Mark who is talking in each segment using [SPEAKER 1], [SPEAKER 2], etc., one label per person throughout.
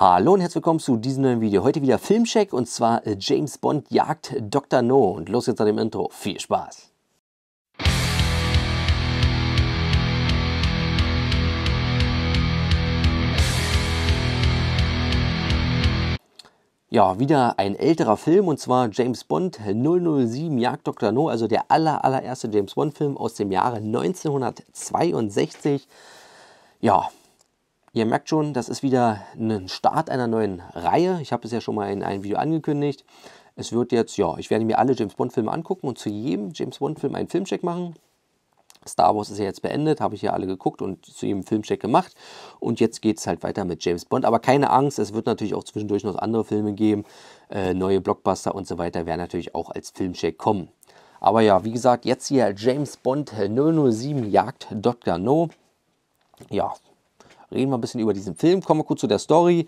[SPEAKER 1] Hallo und herzlich willkommen zu diesem neuen Video. Heute wieder Filmcheck und zwar äh, James Bond jagt Dr. No. Und los geht's nach dem Intro. Viel Spaß! Ja, wieder ein älterer Film und zwar James Bond 007 Jagd Dr. No, also der aller, allererste James Bond Film aus dem Jahre 1962. Ja, Ihr merkt schon, das ist wieder ein Start einer neuen Reihe. Ich habe es ja schon mal in einem Video angekündigt. Es wird jetzt, ja, ich werde mir alle James Bond Filme angucken und zu jedem James Bond Film einen Filmcheck machen. Star Wars ist ja jetzt beendet, habe ich ja alle geguckt und zu jedem Filmcheck gemacht. Und jetzt geht es halt weiter mit James Bond. Aber keine Angst, es wird natürlich auch zwischendurch noch andere Filme geben. Äh, neue Blockbuster und so weiter werden natürlich auch als Filmcheck kommen. Aber ja, wie gesagt, jetzt hier James Bond 007 äh, Jagd.gano. Ja, reden wir ein bisschen über diesen Film. Kommen wir kurz zu der Story.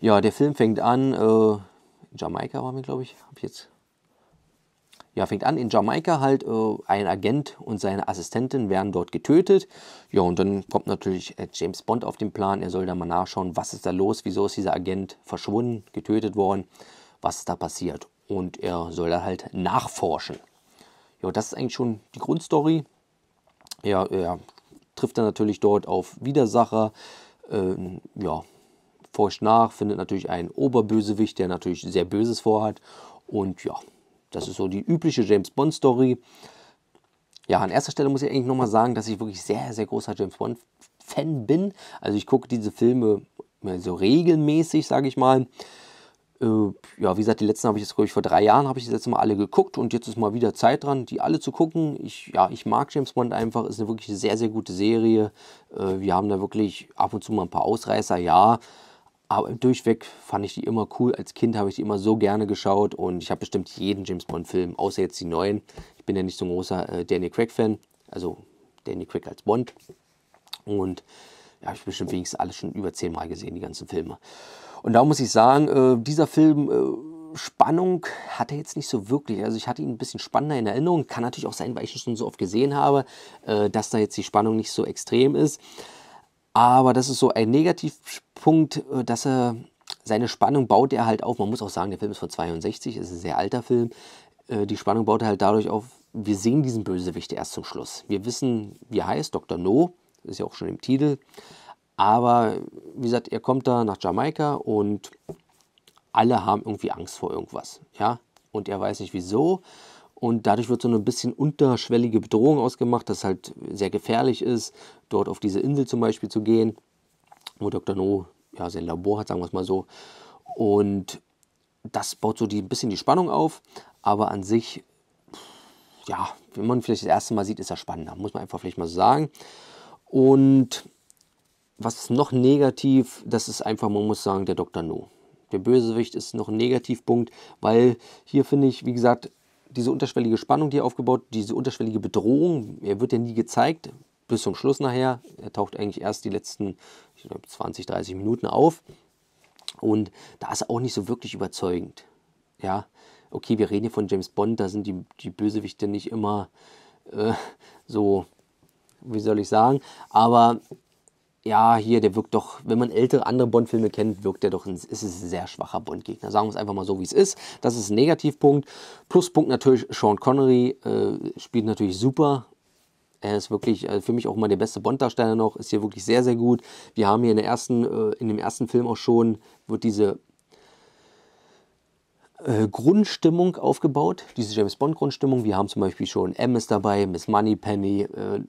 [SPEAKER 1] Ja, der Film fängt an, äh, in Jamaika waren wir, glaube ich, habe ich jetzt. Ja, fängt an in Jamaika halt, äh, ein Agent und seine Assistentin werden dort getötet. Ja, und dann kommt natürlich äh, James Bond auf den Plan. Er soll da mal nachschauen, was ist da los, wieso ist dieser Agent verschwunden, getötet worden, was ist da passiert. Und er soll da halt nachforschen. Ja, das ist eigentlich schon die Grundstory. Ja, er trifft er natürlich dort auf Widersacher, ähm, ja, forscht nach, findet natürlich einen Oberbösewicht, der natürlich sehr Böses vorhat. Und ja, das ist so die übliche James Bond Story. Ja, an erster Stelle muss ich eigentlich nochmal sagen, dass ich wirklich sehr, sehr großer James Bond Fan bin. Also ich gucke diese Filme so regelmäßig, sage ich mal. Äh, ja, wie gesagt, die letzten habe ich jetzt, glaube ich, vor drei Jahren habe ich das letzte Mal alle geguckt und jetzt ist mal wieder Zeit dran, die alle zu gucken. Ich, ja, ich mag James Bond einfach, ist eine wirklich sehr, sehr gute Serie. Äh, wir haben da wirklich ab und zu mal ein paar Ausreißer, ja. Aber durchweg fand ich die immer cool. Als Kind habe ich die immer so gerne geschaut und ich habe bestimmt jeden James Bond-Film, außer jetzt die neuen. Ich bin ja nicht so ein großer äh, Daniel Craig-Fan, also Danny Craig als Bond. Und ja, ich habe bestimmt wenigstens alle schon über zehnmal gesehen, die ganzen Filme. Und da muss ich sagen, äh, dieser Film. Äh, Spannung hat er jetzt nicht so wirklich. Also ich hatte ihn ein bisschen spannender in Erinnerung. Kann natürlich auch sein, weil ich ihn schon so oft gesehen habe, äh, dass da jetzt die Spannung nicht so extrem ist. Aber das ist so ein Negativpunkt, äh, dass er seine Spannung baut er halt auf. Man muss auch sagen, der Film ist von 62, ist ein sehr alter Film. Äh, die Spannung baut er halt dadurch auf, wir sehen diesen Bösewicht erst zum Schluss. Wir wissen, wie er heißt, Dr. No, ist ja auch schon im Titel. Aber wie gesagt, er kommt da nach Jamaika und alle haben irgendwie Angst vor irgendwas. Ja? Und er weiß nicht wieso. Und dadurch wird so eine bisschen unterschwellige Bedrohung ausgemacht, dass halt sehr gefährlich ist, dort auf diese Insel zum Beispiel zu gehen, wo Dr. No ja, sein Labor hat, sagen wir es mal so. Und das baut so die, ein bisschen die Spannung auf. Aber an sich, ja, wenn man vielleicht das erste Mal sieht, ist das spannender, muss man einfach vielleicht mal so sagen. Und was ist noch negativ? Das ist einfach, man muss sagen, der Dr. No. Der Bösewicht ist noch ein Negativpunkt, weil hier finde ich, wie gesagt, diese unterschwellige Spannung, die er aufgebaut, diese unterschwellige Bedrohung, er wird ja nie gezeigt, bis zum Schluss nachher. Er taucht eigentlich erst die letzten glaube, 20, 30 Minuten auf. Und da ist er auch nicht so wirklich überzeugend. Ja, okay, wir reden hier von James Bond, da sind die, die Bösewichte nicht immer äh, so, wie soll ich sagen, aber ja, hier, der wirkt doch, wenn man ältere andere Bond-Filme kennt, wirkt der doch, ein, ist es ein sehr schwacher Bond-Gegner. Sagen wir es einfach mal so, wie es ist. Das ist ein Negativpunkt. Pluspunkt natürlich, Sean Connery äh, spielt natürlich super. Er ist wirklich äh, für mich auch immer der beste Bond-Darsteller noch, ist hier wirklich sehr, sehr gut. Wir haben hier in, der ersten, äh, in dem ersten Film auch schon, wird diese äh, Grundstimmung aufgebaut, diese James Bond Grundstimmung. Wir haben zum Beispiel schon M ist dabei, Miss Moneypenny, äh,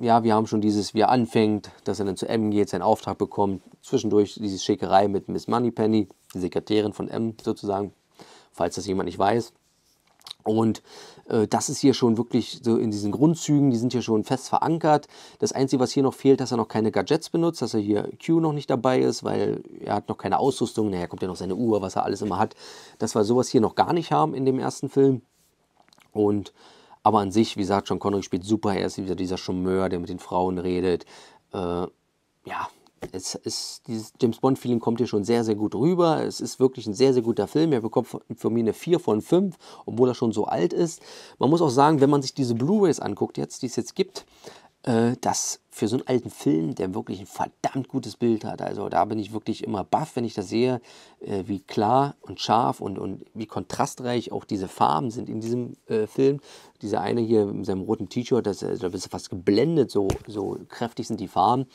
[SPEAKER 1] ja, wir haben schon dieses, wie er anfängt, dass er dann zu M geht, seinen Auftrag bekommt, zwischendurch diese Schickerei mit Miss Moneypenny, die Sekretärin von M sozusagen, falls das jemand nicht weiß. Und äh, das ist hier schon wirklich so in diesen Grundzügen, die sind hier schon fest verankert. Das Einzige, was hier noch fehlt, dass er noch keine Gadgets benutzt, dass er hier Q noch nicht dabei ist, weil er hat noch keine Ausrüstung. Naja, kommt ja noch seine Uhr, was er alles immer hat. Dass wir sowas hier noch gar nicht haben in dem ersten Film. Und aber an sich, wie gesagt, John Connery spielt super. Er ist wieder dieser Charmeur, der mit den Frauen redet. Äh, ja, es ist, dieses James Bond-Feeling kommt hier schon sehr, sehr gut rüber. Es ist wirklich ein sehr, sehr guter Film. Er bekommt für mich eine 4 von 5, obwohl er schon so alt ist. Man muss auch sagen, wenn man sich diese Blu-rays anguckt, jetzt, die es jetzt gibt, äh, dass für so einen alten Film, der wirklich ein verdammt gutes Bild hat, also da bin ich wirklich immer baff, wenn ich das sehe, äh, wie klar und scharf und, und wie kontrastreich auch diese Farben sind in diesem äh, Film. Dieser eine hier mit seinem roten T-Shirt, also da bist du fast geblendet, so, so kräftig sind die Farben.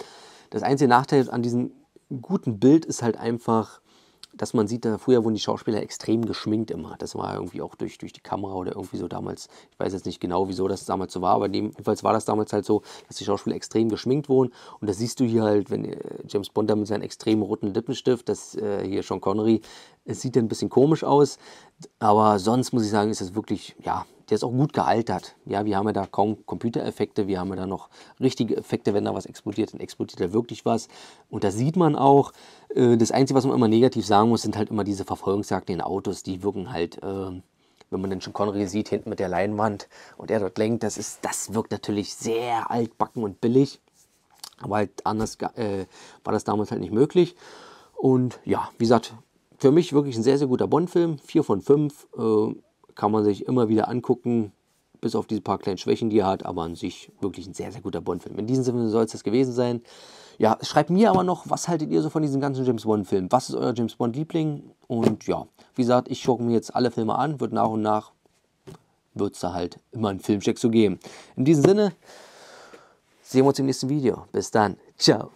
[SPEAKER 1] Das einzige Nachteil an diesem guten Bild ist halt einfach, dass man sieht, früher wurden die Schauspieler extrem geschminkt immer. Das war irgendwie auch durch, durch die Kamera oder irgendwie so damals. Ich weiß jetzt nicht genau, wieso das damals so war, aber jedenfalls war das damals halt so, dass die Schauspieler extrem geschminkt wurden. Und das siehst du hier halt, wenn äh, James Bond da mit seinem extrem roten Lippenstift, das äh, hier Sean Connery, es sieht dann ein bisschen komisch aus. Aber sonst muss ich sagen, ist das wirklich, ja, der ist auch gut gealtert. Ja, wir haben ja da kaum Computereffekte, wir haben ja da noch richtige Effekte, wenn da was explodiert, dann explodiert da wirklich was. Und das sieht man auch. Äh, das Einzige, was man immer negativ sagen muss, sind halt immer diese Verfolgungsjagden in Autos. Die wirken halt, ähm, wenn man dann schon Connery sieht, hinten mit der Leinwand und er dort lenkt, das, ist, das wirkt natürlich sehr altbacken und billig. Aber halt anders äh, war das damals halt nicht möglich. Und ja, wie gesagt, für mich wirklich ein sehr, sehr guter Bond-Film. Vier von fünf. Äh, kann man sich immer wieder angucken, bis auf diese paar kleinen Schwächen, die er hat, aber an sich wirklich ein sehr, sehr guter Bond-Film. In diesem Sinne soll es das gewesen sein. Ja, schreibt mir aber noch, was haltet ihr so von diesem ganzen James Bond-Film? Was ist euer James Bond-Liebling? Und ja, wie gesagt, ich schaue mir jetzt alle Filme an, wird nach und nach, wird es da halt immer einen Filmcheck zu geben. In diesem Sinne, sehen wir uns im nächsten Video. Bis dann, ciao.